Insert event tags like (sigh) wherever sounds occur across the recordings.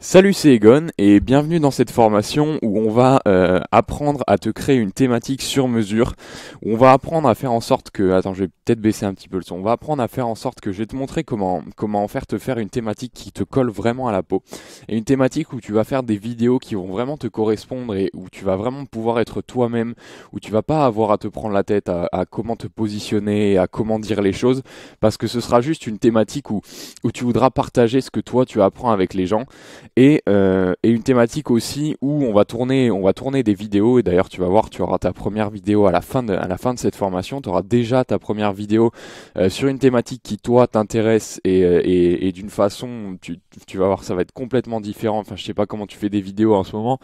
Salut, c'est Egon et bienvenue dans cette formation où on va euh, apprendre à te créer une thématique sur mesure. Où on va apprendre à faire en sorte que, attends, je vais peut-être baisser un petit peu le son. On va apprendre à faire en sorte que je vais te montrer comment comment faire te faire une thématique qui te colle vraiment à la peau et une thématique où tu vas faire des vidéos qui vont vraiment te correspondre et où tu vas vraiment pouvoir être toi-même, où tu vas pas avoir à te prendre la tête à, comment te positionner, et à comment dire les choses, parce que ce sera juste une thématique où où tu voudras partager ce que toi tu apprends avec les gens euh, et, une thématique aussi où on va tourner, on va tourner des vidéos. Et d'ailleurs, tu vas voir, tu auras ta première vidéo à la fin de, à la fin de cette formation. Tu auras déjà ta première vidéo euh, sur une thématique qui toi t'intéresse et, euh, d'une façon, tu, vas voir, ça va être complètement différent. Enfin, je sais pas comment tu fais des vidéos en ce moment,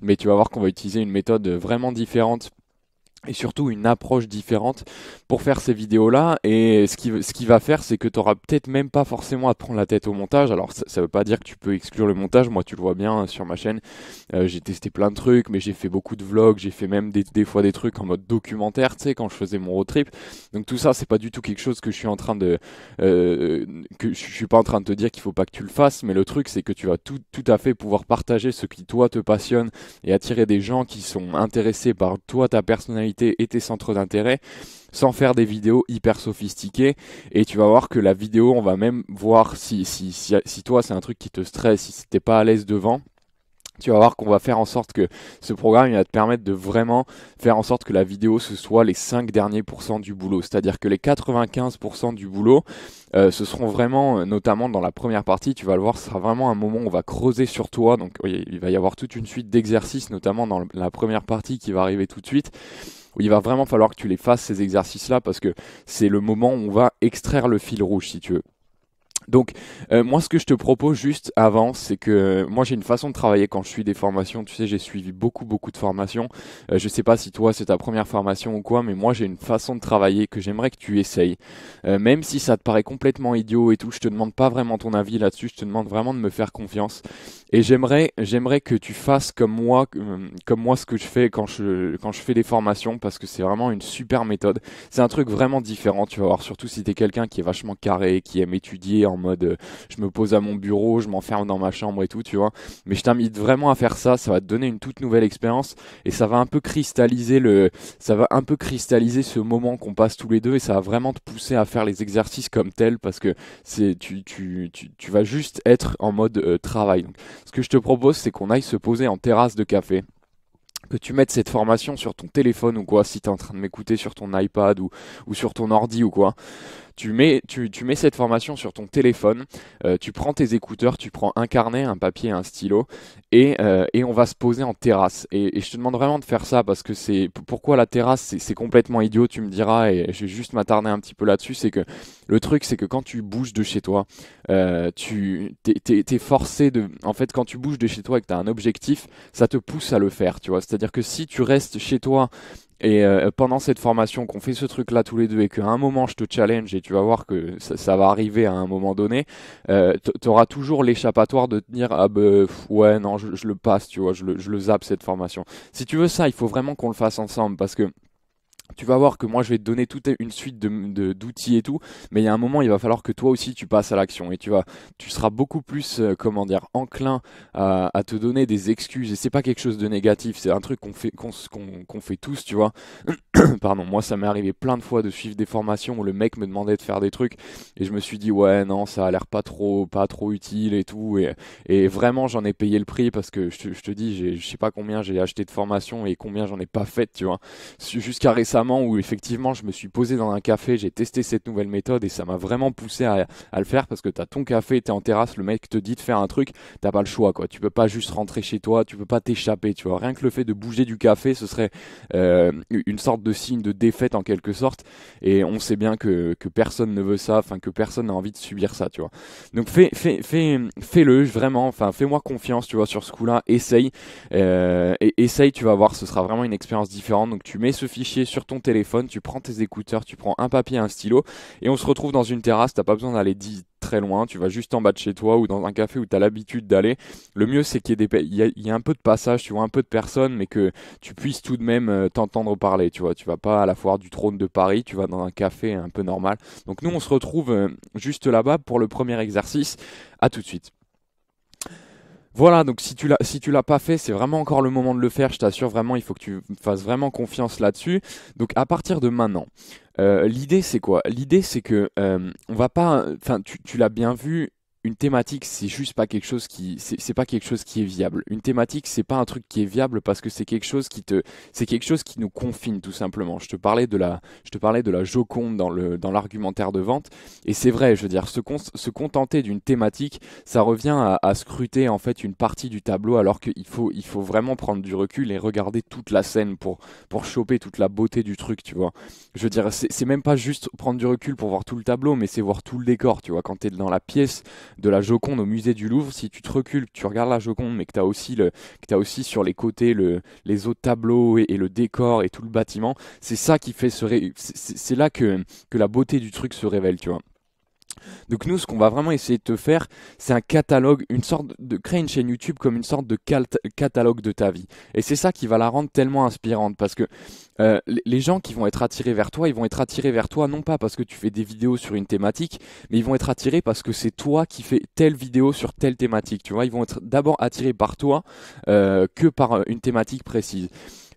mais tu vas voir qu'on va utiliser une méthode vraiment différente et surtout une approche différente pour faire ces vidéos-là. Et ce qui, ce qui va faire, c'est que tu auras peut-être même pas forcément à te prendre la tête au montage. Alors ça, ne veut pas dire que tu peux exclure le montage. Moi, tu le vois bien hein, sur ma chaîne. Euh, j'ai testé plein de trucs, mais j'ai fait beaucoup de vlogs. J'ai fait même des, fois des trucs en mode documentaire, tu sais, quand je faisais mon road trip. Donc tout ça, c'est pas du tout quelque chose que je suis en train de, euh, que je suis pas en train de te dire qu'il faut pas que tu le fasses. Mais le truc, c'est que tu vas tout, tout à fait pouvoir partager ce qui toi te passionne et attirer des gens qui sont intéressés par toi, ta personnalité et tes centres d'intérêt sans faire des vidéos hyper sophistiquées et tu vas voir que la vidéo on va même voir si, si, si, si toi c'est un truc qui te stresse, si t'es pas à l'aise devant tu vas voir qu'on va faire en sorte que ce programme il va te permettre de vraiment faire en sorte que la vidéo ce soit les 5 derniers pourcents du boulot. C'est-à-dire que les 95% du boulot, euh, ce seront vraiment, euh, notamment dans la première partie, tu vas le voir, ce sera vraiment un moment où on va creuser sur toi. Donc il va y avoir toute une suite d'exercices, notamment dans la première partie qui va arriver tout de suite il va vraiment falloir que tu les fasses ces exercices-là parce que c'est le moment où on va extraire le fil rouge si tu veux. Donc, euh, moi, ce que je te propose juste avant, c'est que euh, moi, j'ai une façon de travailler quand je suis des formations. Tu sais, j'ai suivi beaucoup, beaucoup de formations. Euh, je sais pas si toi, c'est ta première formation ou quoi, mais moi, j'ai une façon de travailler que j'aimerais que tu essayes. même si ça te paraît complètement idiot et tout, je te demande pas vraiment ton avis là-dessus. Je te demande vraiment de me faire confiance. Et j'aimerais, j'aimerais que tu fasses comme moi, comme moi, ce que je fais quand je, quand je fais des formations, parce que c'est vraiment une super méthode. C'est un truc vraiment différent, tu vas voir. Surtout si t'es quelqu'un qui est vachement carré, qui aime étudier en mode euh, je me pose à mon bureau, je m'enferme dans ma chambre et tout, tu vois. Mais je t'invite vraiment à faire ça, ça va te donner une toute nouvelle expérience et ça va un peu cristalliser le ça va un peu cristalliser ce moment qu'on passe tous les deux et ça va vraiment te pousser à faire les exercices comme tel parce que c'est tu, tu, tu, tu, vas juste être en mode euh, travail. ce que je te propose, c'est qu'on aille se poser en terrasse de café que tu mettes cette formation sur ton téléphone ou quoi, si tu es en train de m'écouter sur ton iPad ou, ou sur ton ordi ou quoi, tu mets, tu, mets cette formation sur ton téléphone, euh, tu prends tes écouteurs, tu prends un carnet, un papier, un stylo, et, euh, et on va se poser en terrasse. Et, je te demande vraiment de faire ça parce que c'est pourquoi la terrasse, c'est complètement idiot, tu me diras, et je vais juste m'attarder un petit peu là-dessus, c'est que le truc, c'est que quand tu bouges de chez toi, euh, tu t'es es forcé de, en fait, quand tu bouges de chez toi et que tu as un objectif, ça te pousse à le faire, tu vois. C'est-à-dire que si tu restes chez toi et euh, pendant cette formation, qu'on fait ce truc-là tous les deux et qu'à un moment je te challenge et tu vas voir que ça, va arriver à un moment donné, euh, tu toujours l'échappatoire de tenir dire ah ben ouais non je, le passe, tu vois, je le, je le zappe cette formation. Si tu veux ça, il faut vraiment qu'on le fasse ensemble parce que tu vas voir que moi je vais te donner toute une suite de, d'outils et tout, mais il y a un moment il va falloir que toi aussi tu passes à l'action et tu vas, tu seras beaucoup plus euh, comment dire enclin à, te donner des excuses et c'est pas quelque chose de négatif, c'est un truc qu'on fait, qu'on, fait tous, tu vois. (coughs) Pardon, moi ça m'est arrivé plein de fois de suivre des formations où le mec me demandait de faire des trucs et je me suis dit ouais non ça a l'air pas trop, pas trop utile et tout et, vraiment j'en ai payé le prix parce que je te, dis je sais pas combien j'ai acheté de formations et combien j'en ai pas fait, tu vois. Jusqu'à récemment où effectivement je me suis posé dans un café, j'ai testé cette nouvelle méthode et ça m'a vraiment poussé à, le faire parce que tu as ton café, tu es en terrasse, le mec te dit de faire un truc, t'as pas le choix quoi. Tu peux pas juste rentrer chez toi, tu peux pas t'échapper, tu vois. Rien que le fait de bouger du café, ce serait euh, une sorte de signe de défaite en quelque sorte et on sait bien que, personne ne veut ça, enfin que personne n'a envie de subir ça, tu vois. Donc fais, fais, fais, fais-le vraiment, enfin fais-moi confiance, tu vois, sur ce coup-là, essaye, euh, et, essaye, tu vas voir, ce sera vraiment une expérience différente. Donc tu mets ce fichier sur ton téléphone, tu prends tes écouteurs, tu prends un papier, un stylo, et on se retrouve dans une terrasse, t'as pas besoin d'aller très loin, tu vas juste en bas de chez toi ou dans un café où tu as l'habitude d'aller. Le mieux c'est qu'il y ait un peu de passage, tu vois, un peu de personnes, mais que tu puisses tout de même euh, t'entendre parler, tu vois. Tu vas pas à la foire du trône de Paris, tu vas dans un café un peu normal. Donc nous on se retrouve euh, juste là-bas pour le premier exercice. À tout de suite. Voilà, donc si tu l'as si tu l'as pas fait, c'est vraiment encore le moment de le faire, je t'assure vraiment, il faut que tu fasses vraiment confiance là-dessus. Donc à partir de maintenant, euh, l'idée c'est quoi L'idée c'est que euh, on va pas enfin tu, tu l'as bien vu une thématique, c'est juste pas quelque chose qui, c'est pas quelque chose qui est viable. Une thématique, c'est pas un truc qui est viable parce que c'est quelque chose qui te, c'est quelque chose qui nous confine tout simplement. Je te parlais de la, je te parlais de la Joconde dans le, dans l'argumentaire de vente, et c'est vrai, je veux dire, se, contenter d'une thématique, ça revient à, scruter en fait une partie du tableau, alors qu'il faut, il faut vraiment prendre du recul et regarder toute la scène pour, pour choper toute la beauté du truc, tu vois. Je veux dire, c'est même pas juste prendre du recul pour voir tout le tableau, mais c'est voir tout le décor, tu vois. Quand tu es dans la pièce de la Joconde au musée du Louvre, si tu te recules, tu regardes la Joconde, mais que tu as aussi le, que as aussi sur les côtés le, les autres tableaux et, le décor et tout le bâtiment, c'est ça qui fait ce, c'est là que, que la beauté du truc se révèle, tu vois. Donc nous, ce qu'on va vraiment essayer de te faire, c'est un catalogue, une sorte de créer une chaîne YouTube comme une sorte de catalogue de ta vie. Et c'est ça qui va la rendre tellement inspirante parce que euh, les gens qui vont être attirés vers toi, ils vont être attirés vers toi non pas parce que tu fais des vidéos sur une thématique, mais ils vont être attirés parce que c'est toi qui fais telle vidéo sur telle thématique. Tu vois, ils vont être d'abord attirés par toi euh, que par euh, une thématique précise.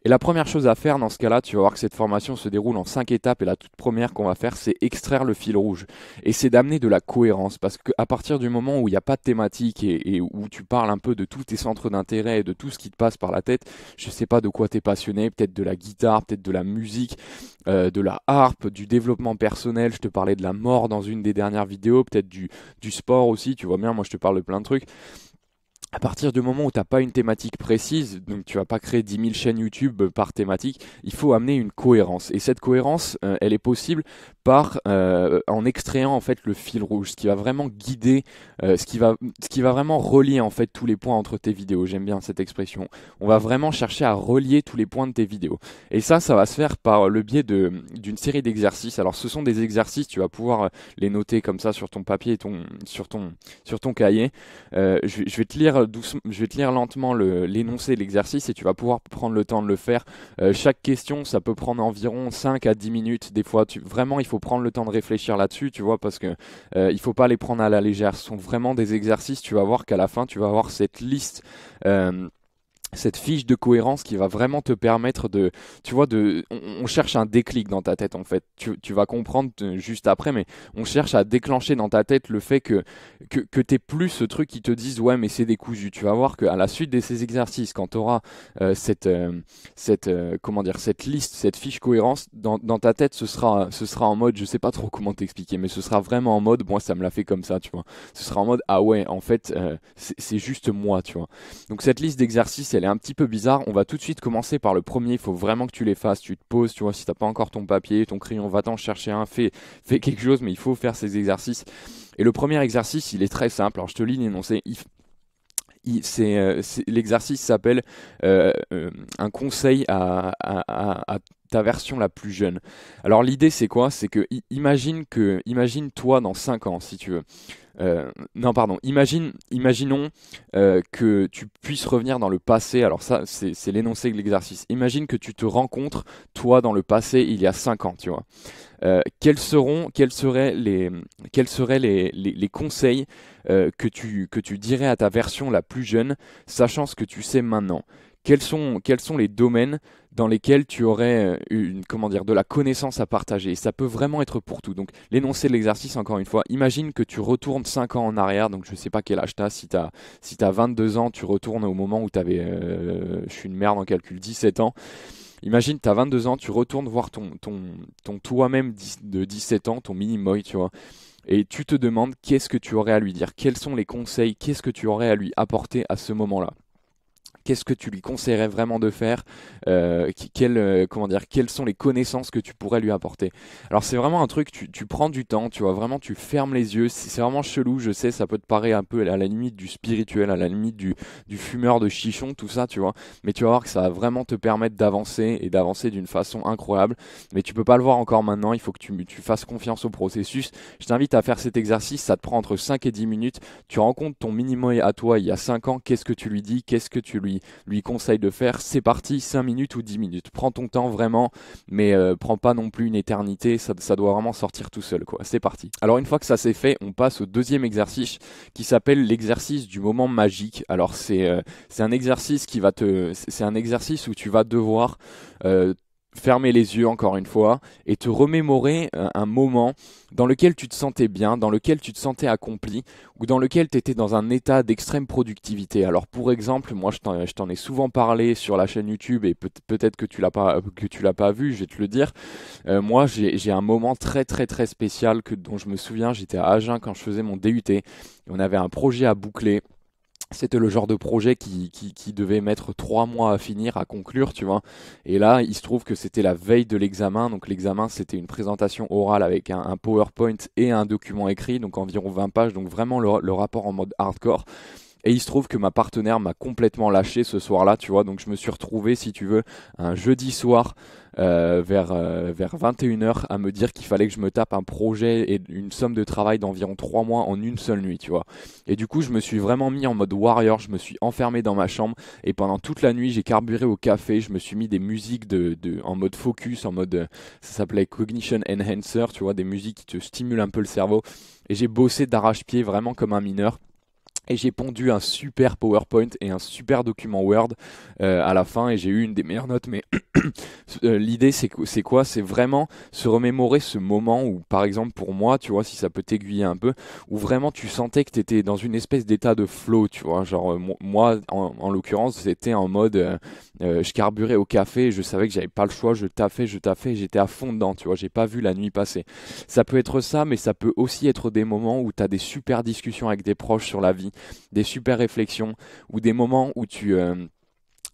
Et la première chose à faire dans ce cas-là, tu vas voir que cette formation se déroule en cinq étapes et la toute première qu'on va faire, c'est extraire le fil rouge. Et c'est d'amener de la cohérence parce qu'à partir du moment où il n'y a pas de thématique et, où tu parles un peu de tous tes centres d'intérêt et de tout ce qui te passe par la tête, je sais pas de quoi tu es passionné, peut-être de la guitare, peut-être de la musique, euh, de la harpe, du développement personnel, je te parlais de la mort dans une des dernières vidéos, peut-être du, du sport aussi, tu vois bien, moi je te parle de plein de trucs à partir du moment où tu n'as pas une thématique précise, donc tu vas pas créer 10 000 chaînes YouTube euh, par thématique, il faut amener une cohérence. Et cette cohérence, euh, elle est possible par euh, en extrayant en fait le fil rouge, ce qui va vraiment guider, ce qui va, ce qui va vraiment relier en fait tous les points entre tes vidéos. J'aime bien cette expression. On va vraiment chercher à relier tous les points de tes vidéos. Et ça, ça va se faire par le biais de d'une série d'exercices. Alors, ce sont des exercices, tu vas pouvoir les noter comme ça sur ton papier, et ton sur ton sur ton cahier. je vais te lire euh, je vais te lire lentement l'énoncé l'exercice et tu vas pouvoir prendre le temps de le faire. Euh, chaque question, ça peut prendre environ 5 à 10 minutes. Des fois, tu, vraiment, il faut prendre le temps de réfléchir là-dessus, tu vois, parce que ne euh, il faut pas les prendre à la légère. Ce sont vraiment des exercices. Tu vas voir qu'à la fin, tu vas avoir cette liste cette fiche de cohérence qui va vraiment te permettre de, tu vois, de, on, cherche un déclic dans ta tête en fait. Tu, tu, vas comprendre euh, juste après, mais on cherche à déclencher dans ta tête le fait que que, que t'es plus ce truc qui te dise ouais mais c'est décousu. Tu vas voir qu'à la suite de ces exercices, quand tu auras euh, cette euh, cette comment dire cette liste, cette fiche cohérence dans, dans, ta tête, ce sera ce sera en mode, je sais pas trop comment t'expliquer, mais ce sera vraiment en mode, moi ça me l'a fait comme ça, tu vois. Ce sera en mode ah ouais en fait c'est juste moi, tu vois. Donc cette liste d'exercices elle est un petit peu bizarre. On va tout de suite commencer par le premier. Il faut vraiment que tu les fasses. Tu te poses, tu vois, si tu t'as pas encore ton papier, ton crayon, va t'en chercher un, fais, quelque chose, mais il faut faire ces exercices. Et le premier exercice, il est très simple. Alors je te lis l'énoncé. Euh, l'exercice s'appelle euh, euh, un conseil à, ta version la plus jeune. Alors l'idée c'est quoi C'est que imagine que imagine toi dans 5 ans si tu veux. Euh, non pardon, imagine imaginons euh, que tu puisses revenir dans le passé. Alors ça c'est l'énoncé de l'exercice. Imagine que tu te rencontres toi dans le passé il y a 5 ans, tu vois. Euh, quels seront quels seraient les quels seraient les, conseils que tu que tu dirais à ta version la plus jeune, sachant ce que tu sais maintenant quels sont, quels sont les domaines dans lesquels tu aurais euh, une, comment dire, de la connaissance à partager. Et ça peut vraiment être pour tout. Donc l'énoncé de l'exercice, encore une fois, imagine que tu retournes 5 ans en arrière, donc je ne sais pas quel âge tu as, si tu as, 22 ans, tu retournes au moment où tu avais, euh, je suis une merde en calcul, 17 ans. Imagine, tu as 22 ans, tu retournes voir ton, ton toi-même de 17 ans, ton mini-moi, tu vois et tu te demandes qu'est-ce que tu aurais à lui dire, quels sont les conseils, qu'est-ce que tu aurais à lui apporter à ce moment-là qu'est-ce que tu lui conseillerais vraiment de faire euh, euh, comment dire, Quelles sont les connaissances que tu pourrais lui apporter Alors c'est vraiment un truc, tu, prends du temps, tu vois, vraiment tu fermes les yeux, c'est vraiment chelou, je sais, ça peut te paraître un peu à la limite du spirituel, à la limite du, fumeur de chichon, tout ça, tu vois, mais tu vas voir que ça va vraiment te permettre d'avancer et d'avancer d'une façon incroyable, mais tu peux pas le voir encore maintenant, il faut que tu, tu fasses confiance au processus. Je t'invite à faire cet exercice, ça te prend entre 5 et 10 minutes, tu rencontres ton minimum à toi il y a 5 ans, qu'est-ce que tu lui dis, qu'est-ce que tu lui lui, conseille de faire, c'est parti, 5 minutes ou 10 minutes. Prends ton temps vraiment, mais euh, prends pas non plus une éternité, ça, doit vraiment sortir tout seul, quoi. C'est parti. Alors une fois que ça c'est fait, on passe au deuxième exercice qui s'appelle l'exercice du moment magique. Alors c'est euh, c'est un exercice qui va te. C'est un exercice où tu vas devoir. Euh, fermer les yeux encore une fois et te remémorer euh, un moment dans lequel tu te sentais bien, dans lequel tu te sentais accompli ou dans lequel tu étais dans un état d'extrême productivité. Alors pour exemple, moi je t'en ai souvent parlé sur la chaîne YouTube et peut-être que tu l'as pas que tu l'as pas vu, je vais te le dire. Euh, moi j'ai un moment très très très spécial que dont je me souviens, j'étais à Agen quand je faisais mon DUT. Et on avait un projet à boucler c'était le genre de projet qui, qui, devait mettre trois mois à finir, à conclure, tu vois. Et là, il se trouve que c'était la veille de l'examen. Donc l'examen, c'était une présentation orale avec un, PowerPoint et un document écrit, donc environ 20 pages, donc vraiment le rapport en mode hardcore. Et il se trouve que ma partenaire m'a complètement lâché ce soir-là, tu vois. Donc je me suis retrouvé, si tu veux, un jeudi soir euh, vers, euh, vers 21h à me dire qu'il fallait que je me tape un projet et une somme de travail d'environ 3 mois en une seule nuit, tu vois. Et du coup, je me suis vraiment mis en mode warrior, je me suis enfermé dans ma chambre et pendant toute la nuit, j'ai carburé au café, je me suis mis des musiques en mode focus, en mode, ça s'appelait Cognition Enhancer, tu vois, des musiques qui te stimulent un peu le cerveau. Et j'ai bossé d'arrache-pied vraiment comme un mineur. Et j'ai pondu un super PowerPoint et un super document Word euh, à la fin et j'ai eu une des meilleures notes. Mais (clears throat) euh, l'idée, c'est quoi C'est vraiment se remémorer ce moment où, par exemple, pour moi, tu vois, si ça peut t'aiguiller un peu, où vraiment tu sentais que tu étais dans une espèce d'état de flow, tu vois. Genre, euh, moi, en, l'occurrence, c'était en mode je carburais au café, je savais que j'avais pas le choix, je taffais, je taffais, j'étais à fond dedans, tu vois. J'ai pas vu la nuit passer. Ça peut être ça, mais ça peut aussi être des moments où tu as des super discussions avec des proches sur la vie des super réflexions ou des moments où tu... Euh,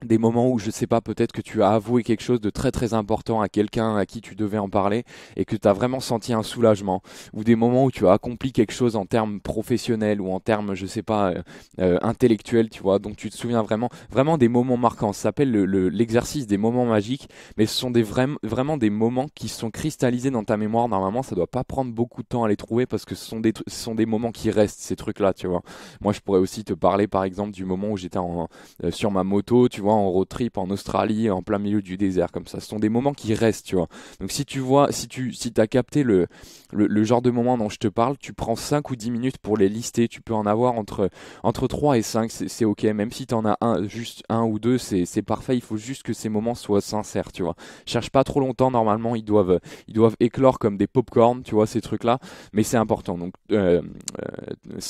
des moments où je sais pas peut-être que tu as avoué quelque chose de très très important à quelqu'un à qui tu devais en parler et que tu as vraiment senti un soulagement ou des moments où tu as accompli quelque chose en termes professionnels ou en termes je sais pas euh, euh intellectuels tu vois donc tu te souviens vraiment vraiment des moments marquants ça s'appelle l'exercice le, l'exercice des moments magiques mais ce sont des vrais vraiment des moments qui sont cristallisés dans ta mémoire normalement ça doit pas prendre beaucoup de temps à les trouver parce que ce sont des ce sont des moments qui restent ces trucs là tu vois moi je pourrais aussi te parler par exemple du moment où j'étais euh, sur ma moto tu vois en road trip en Australie, en plein milieu du désert, comme ça. Ce sont des moments qui restent, tu vois. Donc si tu vois, si tu si as capté le, genre de moment dont je te parle, tu prends 5 ou 10 minutes pour les lister. Tu peux en avoir entre, entre 3 et 5, c'est ok. Même si tu en as un, juste un ou deux, c'est parfait. Il faut juste que ces moments soient sincères, tu vois. Cherche pas trop longtemps, normalement, ils doivent, ils doivent éclore comme des popcorn, tu vois, ces trucs-là. Mais c'est important. Donc, 5 euh,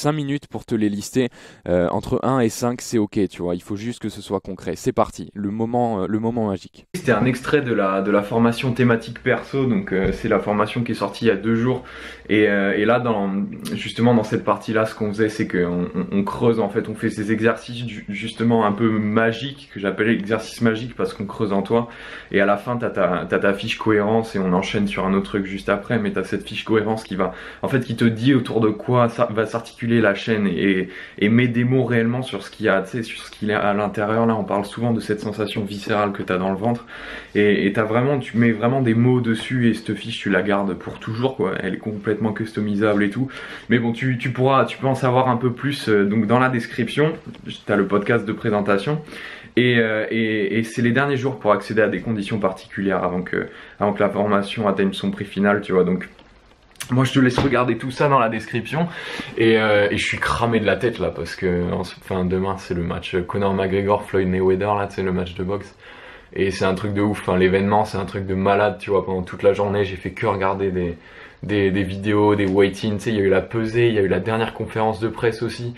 euh, minutes pour te les lister. Euh, entre 1 et 5, c'est ok, tu vois. Il faut juste que ce soit concret parti, le moment, euh, le moment magique. C'était un extrait de la, de la formation thématique perso, donc euh, c'est la formation qui est sortie il y a deux jours. Et, euh, là, dans, justement, dans cette partie-là, ce qu'on faisait, c'est que on, creuse, en fait, on fait ces exercices justement un peu magiques, que j'appelle exercices magique parce qu'on creuse en toi. Et à la fin, t'as ta, as ta fiche cohérence et on enchaîne sur un autre truc juste après, mais tu as cette fiche cohérence qui va, en fait, qui te dit autour de quoi ça va s'articuler la chaîne et, et, met des mots réellement sur ce qu'il y a, tu sur ce qu'il y a à l'intérieur. Là, on parle souvent souvent de cette sensation viscérale que tu as dans le ventre. Et, et vraiment, tu mets vraiment des mots dessus et cette fiche, tu la gardes pour toujours. Quoi. Elle est complètement customisable et tout. Mais bon, tu, pourras, tu peux en savoir un peu plus. Euh, donc dans la description, tu as le podcast de présentation. Et, euh, et, et c'est les derniers jours pour accéder à des conditions particulières avant que, avant que la formation atteigne son prix final, tu vois. Donc moi, je te laisse regarder tout ça dans la description. Et, euh, je suis cramé de la tête là parce que enfin, demain, c'est le match Conor McGregor, Floyd Mayweather, là, c'est le match de boxe. Et c'est un truc de ouf. Enfin, L'événement, c'est un truc de malade, tu vois. Pendant toute la journée, j'ai fait que regarder des, des, des vidéos, des wait Tu sais, il y a eu la pesée, il y a eu la dernière conférence de presse aussi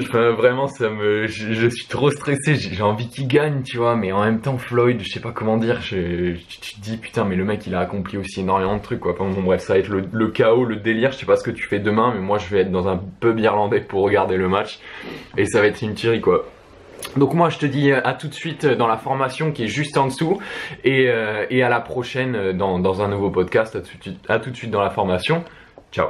vraiment, ça me, je, suis trop stressé. J'ai envie qu'il gagne, tu vois. Mais en même temps, Floyd, je sais pas comment dire. Je, tu te dis, putain, mais le mec, il a accompli aussi énormément de trucs, quoi. Enfin, bon, bref, ça va être le, chaos, le délire. Je sais pas ce que tu fais demain, mais moi, je vais être dans un pub irlandais pour regarder le match. Et ça va être une tuerie, quoi. Donc moi je te dis euh, à tout de suite euh, dans la formation qui est juste en dessous et, euh, à la prochaine dans, un nouveau podcast, à tout de suite dans la formation. Ciao